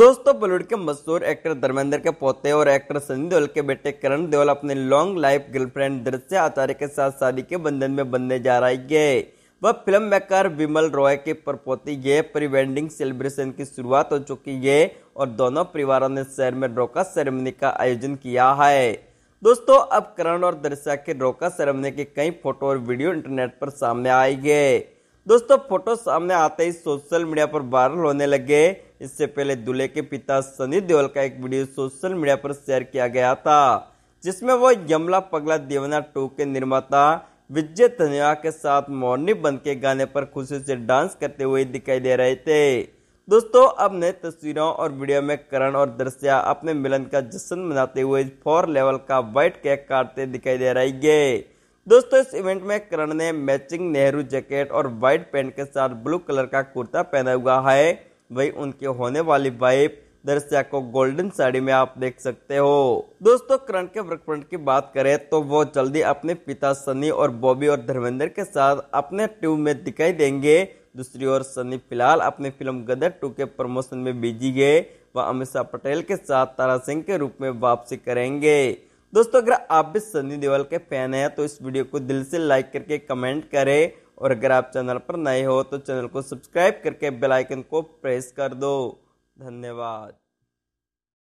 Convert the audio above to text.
दोस्तों बॉलीवुड के मशहूर एक्टर धर्मेंद्र के पोते और एक्टर सनी देओल के बेटे करण देओल अपने लॉन्ग लाइफ गर्लफ्रेंड दृश्य आचार्य के साथ शादी के बंधन में बनने जा रही है वह फिल्म मेकर विमल रॉय के परपोती ये प्री वेडिंग सेलिब्रेशन की शुरुआत हो चुकी है और दोनों परिवारों ने शहर में रोका सेरेमनी का आयोजन किया है दोस्तों अब करण और दृश्या के रोका सेरेमनी के कई फोटो और वीडियो इंटरनेट पर सामने आई गए दोस्तों फोटो सामने आते ही सोशल मीडिया पर वायरल होने लगे इससे पहले दूल्हे के पिता सनी देओल का एक वीडियो सोशल मीडिया पर शेयर किया गया था जिसमें वो यमला पगला देवना टू के निर्माता विजय धनिया के साथ मोरनी बंद के गाने पर खुशी से डांस करते हुए दिखाई दे रहे थे दोस्तों अब नए तस्वीरों और वीडियो में करण और दृश्या अपने मिलन का जश्न मनाते हुए फोर लेवल का व्हाइट केक काटते दिखाई दे रही है दोस्तों इस इवेंट में करण ने मैचिंग नेहरू जैकेट और व्हाइट पैंट के साथ ब्लू कलर का कुर्ता पहना हुआ है वही उनके होने वाली वाइफ दृश्या को गोल्डन साड़ी में आप देख सकते हो दोस्तों करण के वर्कफ्रंट की बात करें तो वो जल्दी अपने पिता सनी और बॉबी और धर्मेंद्र के साथ अपने ट्यूब में दिखाई देंगे दूसरी ओर सनी फिलहाल अपनी फिल्म गदर टू के प्रमोशन में बिजी गए वह शाह पटेल के साथ तारा सिंह के रूप में वापसी करेंगे दोस्तों अगर आप भी सनी देवल के फैन हैं तो इस वीडियो को दिल से लाइक करके कमेंट करें और अगर आप चैनल पर नए हो तो चैनल को सब्सक्राइब करके बेल आइकन को प्रेस कर दो धन्यवाद